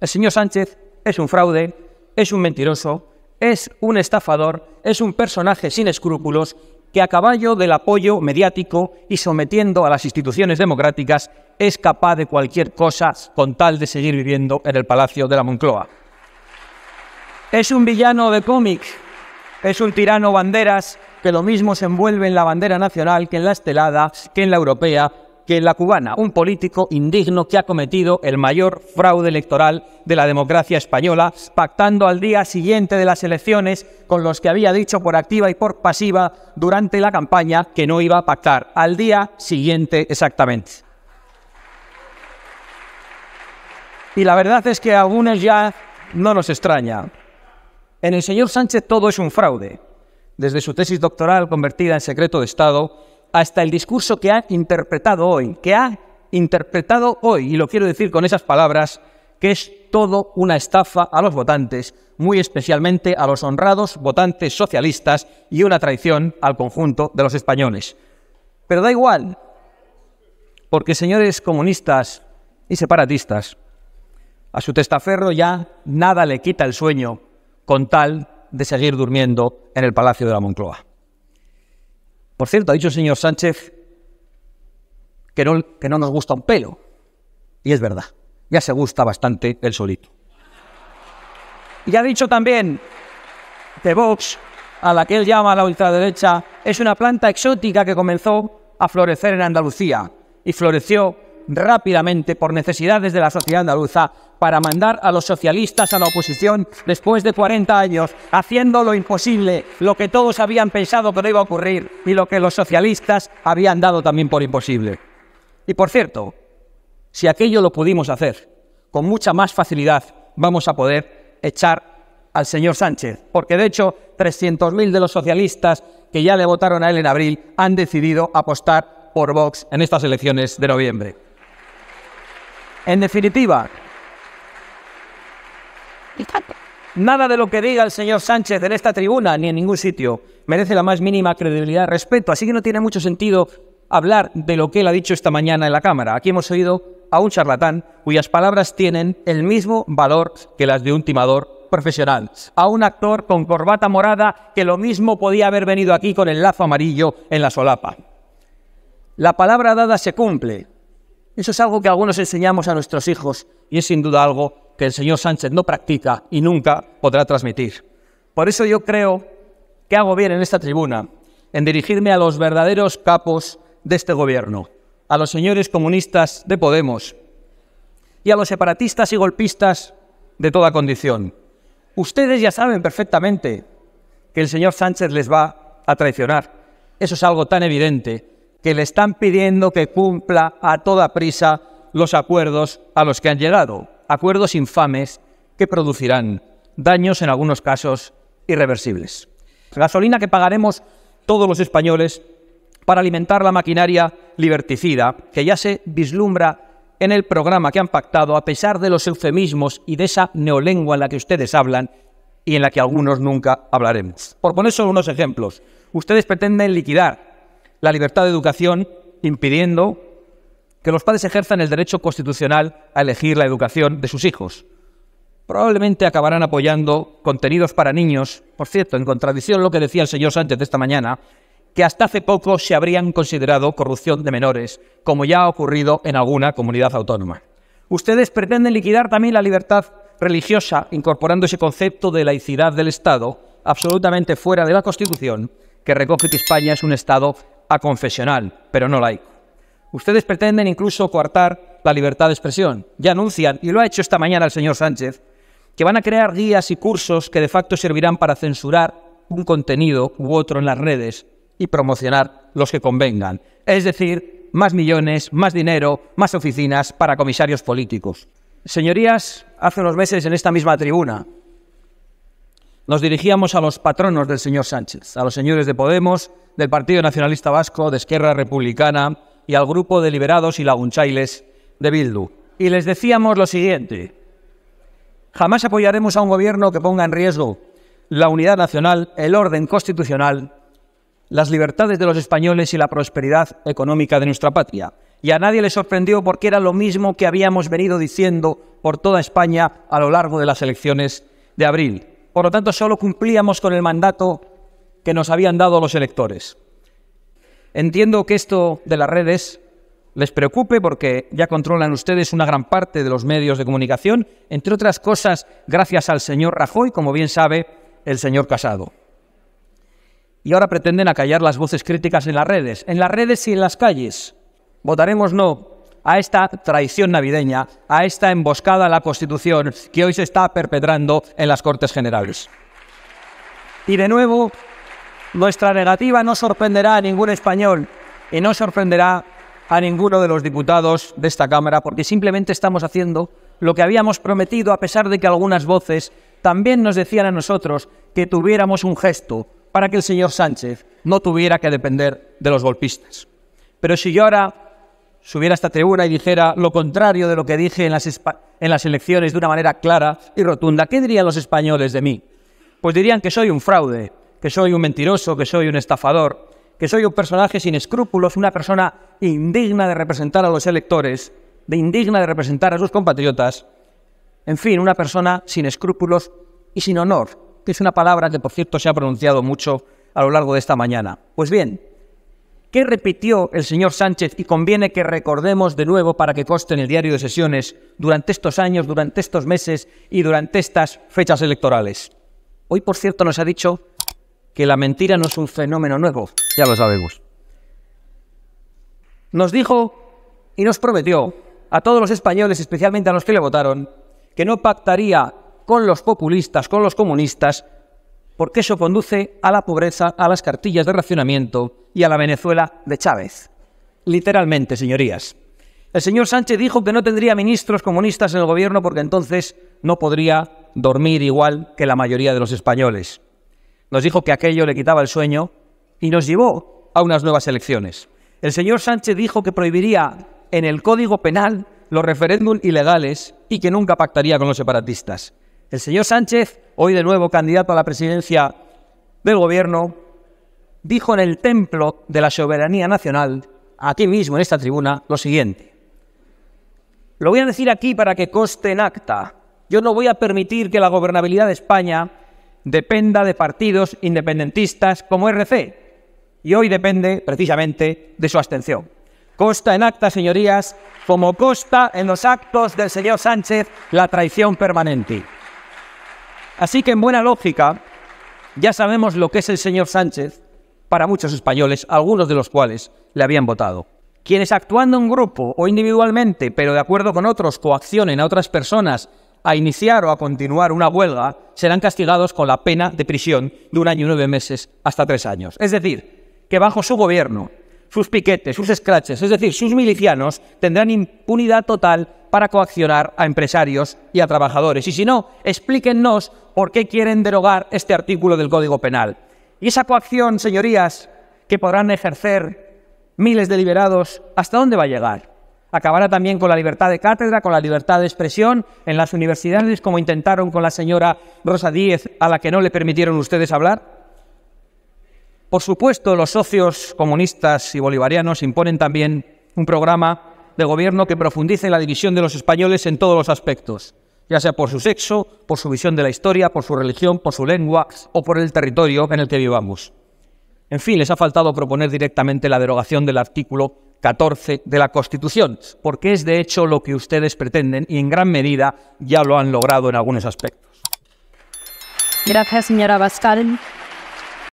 El señor Sánchez es un fraude, es un mentiroso, es un estafador, es un personaje sin escrúpulos que a caballo del apoyo mediático y sometiendo a las instituciones democráticas es capaz de cualquier cosa con tal de seguir viviendo en el Palacio de la Moncloa. Es un villano de cómics, es un tirano banderas que lo mismo se envuelve en la bandera nacional que en la estelada, que en la europea que la cubana, un político indigno que ha cometido el mayor fraude electoral de la democracia española, pactando al día siguiente de las elecciones con los que había dicho por activa y por pasiva durante la campaña que no iba a pactar, al día siguiente exactamente. Y la verdad es que a algunos ya no nos extraña. En el señor Sánchez todo es un fraude. Desde su tesis doctoral convertida en secreto de Estado, hasta el discurso que ha interpretado hoy, que ha interpretado hoy, y lo quiero decir con esas palabras, que es todo una estafa a los votantes, muy especialmente a los honrados votantes socialistas y una traición al conjunto de los españoles. Pero da igual, porque señores comunistas y separatistas, a su testaferro ya nada le quita el sueño con tal de seguir durmiendo en el Palacio de la Moncloa. Por cierto, ha dicho el señor Sánchez que no, nos gusta un pelo. Y es verdad, ya se gusta bastante el solito. Y ha dicho también que Vox, a la que él llama la ultraderecha, es una planta exótica que comenzó a florecer en Andalucía y floreció rápidamente por necesidades de la sociedad andaluza para mandar a los socialistas a la oposición después de 40 años, haciendo lo imposible, lo que todos habían pensado que no iba a ocurrir y lo que los socialistas habían dado también por imposible. Y por cierto, si aquello lo pudimos hacer, con mucha más facilidad vamos a poder echar al señor Sánchez, porque de hecho 300.000 de los socialistas que ya le votaron a él en abril han decidido apostar por Vox en estas elecciones de noviembre. En definitiva, nada de lo que diga el señor Sánchez en esta tribuna ni en ningún sitio merece la más mínima credibilidad, respeto, así que no tiene mucho sentido hablar de lo que él ha dicho esta mañana en la Cámara. Aquí hemos oído a un charlatán cuyas palabras tienen el mismo valor que las de un timador profesional, a un actor con corbata morada que lo mismo podía haber venido aquí con el lazo amarillo en la solapa. La palabra dada se cumple, eso es algo que algunos enseñamos a nuestros hijos y es sin duda algo que el señor Sánchez no practica y nunca podrá transmitir. Por eso yo creo que hago bien en esta tribuna, en dirigirme a los verdaderos capos de este gobierno, a los señores comunistas de Podemos y a los separatistas y golpistas de toda condición. Ustedes ya saben perfectamente que el señor Sánchez les va a traicionar. Eso es algo tan evidente que le están pidiendo que cumpla a toda prisa los acuerdos a los que han llegado, acuerdos infames que producirán daños en algunos casos irreversibles. Gasolina que pagaremos todos los españoles para alimentar la maquinaria liberticida que ya se vislumbra en el programa que han pactado, a pesar de los eufemismos y de esa neolengua en la que ustedes hablan y en la que algunos nunca hablaremos. Por poner solo unos ejemplos, ustedes pretenden liquidar la libertad de educación, impidiendo que los padres ejerzan el derecho constitucional a elegir la educación de sus hijos. Probablemente acabarán apoyando contenidos para niños, por cierto, en contradicción a lo que decía el señor Sánchez de esta mañana, que hasta hace poco se habrían considerado corrupción de menores, como ya ha ocurrido en alguna comunidad autónoma. Ustedes pretenden liquidar también la libertad religiosa, incorporando ese concepto de laicidad del Estado, absolutamente fuera de la Constitución, que recoge que España es un Estado a confesional, pero no laico. Ustedes pretenden incluso coartar la libertad de expresión. Ya anuncian, y lo ha hecho esta mañana el señor Sánchez, que van a crear guías y cursos que de facto servirán para censurar un contenido u otro en las redes y promocionar los que convengan. Es decir, más millones, más dinero, más oficinas para comisarios políticos. Señorías, hace unos meses en esta misma tribuna nos dirigíamos a los patronos del señor Sánchez, a los señores de Podemos, del Partido Nacionalista Vasco, de Esquerra Republicana y al grupo de Liberados y Lagunchailes de Bildu. Y les decíamos lo siguiente, jamás apoyaremos a un gobierno que ponga en riesgo la unidad nacional, el orden constitucional, las libertades de los españoles y la prosperidad económica de nuestra patria. Y a nadie le sorprendió porque era lo mismo que habíamos venido diciendo por toda España a lo largo de las elecciones de abril. Por lo tanto, solo cumplíamos con el mandato que nos habían dado los electores. Entiendo que esto de las redes les preocupe porque ya controlan ustedes una gran parte de los medios de comunicación, entre otras cosas gracias al señor Rajoy, como bien sabe el señor Casado. Y ahora pretenden acallar las voces críticas en las redes, en las redes y en las calles. Votaremos no a esta traición navideña, a esta emboscada a la Constitución que hoy se está perpetrando en las Cortes Generales. Y de nuevo, nuestra negativa no sorprenderá a ningún español y no sorprenderá a ninguno de los diputados de esta Cámara porque simplemente estamos haciendo lo que habíamos prometido a pesar de que algunas voces también nos decían a nosotros que tuviéramos un gesto para que el señor Sánchez no tuviera que depender de los golpistas. Pero si yo ahora subiera a esta tribuna y dijera lo contrario de lo que dije en las, en las elecciones de una manera clara y rotunda, ¿qué dirían los españoles de mí? Pues dirían que soy un fraude, que soy un mentiroso, que soy un estafador, que soy un personaje sin escrúpulos, una persona indigna de representar a los electores, de indigna de representar a sus compatriotas, en fin, una persona sin escrúpulos y sin honor, que es una palabra que por cierto se ha pronunciado mucho a lo largo de esta mañana. Pues bien, ¿Qué repitió el señor Sánchez y conviene que recordemos de nuevo para que conste en el diario de sesiones durante estos años, durante estos meses y durante estas fechas electorales. Hoy, por cierto, nos ha dicho que la mentira no es un fenómeno nuevo. Ya lo sabemos. Nos dijo y nos prometió a todos los españoles, especialmente a los que le votaron, que no pactaría con los populistas, con los comunistas, porque eso conduce a la pobreza, a las cartillas de racionamiento y a la Venezuela de Chávez. Literalmente, señorías. El señor Sánchez dijo que no tendría ministros comunistas en el gobierno porque entonces no podría dormir igual que la mayoría de los españoles. Nos dijo que aquello le quitaba el sueño y nos llevó a unas nuevas elecciones. El señor Sánchez dijo que prohibiría en el Código Penal los referéndums ilegales y que nunca pactaría con los separatistas. El señor Sánchez hoy de nuevo candidato a la presidencia del gobierno, dijo en el templo de la soberanía nacional, aquí mismo en esta tribuna, lo siguiente. Lo voy a decir aquí para que coste en acta. Yo no voy a permitir que la gobernabilidad de España dependa de partidos independentistas como RC. Y hoy depende precisamente de su abstención. Costa en acta, señorías, como costa en los actos del señor Sánchez la traición permanente. Así que en buena lógica, ya sabemos lo que es el señor Sánchez para muchos españoles, algunos de los cuales le habían votado. Quienes actuando en grupo o individualmente, pero de acuerdo con otros, coaccionen a otras personas a iniciar o a continuar una huelga, serán castigados con la pena de prisión de un año y nueve meses hasta tres años. Es decir, que bajo su gobierno, sus piquetes, sus escraches, es decir, sus milicianos, tendrán impunidad total para coaccionar a empresarios y a trabajadores. Y si no, explíquennos por qué quieren derogar este artículo del Código Penal. Y esa coacción, señorías, que podrán ejercer miles de liberados, ¿hasta dónde va a llegar? Acabará también con la libertad de cátedra, con la libertad de expresión en las universidades, como intentaron con la señora Rosa Díez, a la que no le permitieron ustedes hablar. Por supuesto, los socios comunistas y bolivarianos imponen también un programa de gobierno que profundice la división de los españoles en todos los aspectos, ya sea por su sexo, por su visión de la historia, por su religión, por su lengua o por el territorio en el que vivamos. En fin, les ha faltado proponer directamente la derogación del artículo 14 de la Constitución, porque es de hecho lo que ustedes pretenden y en gran medida ya lo han logrado en algunos aspectos. Gracias, señora Bascal.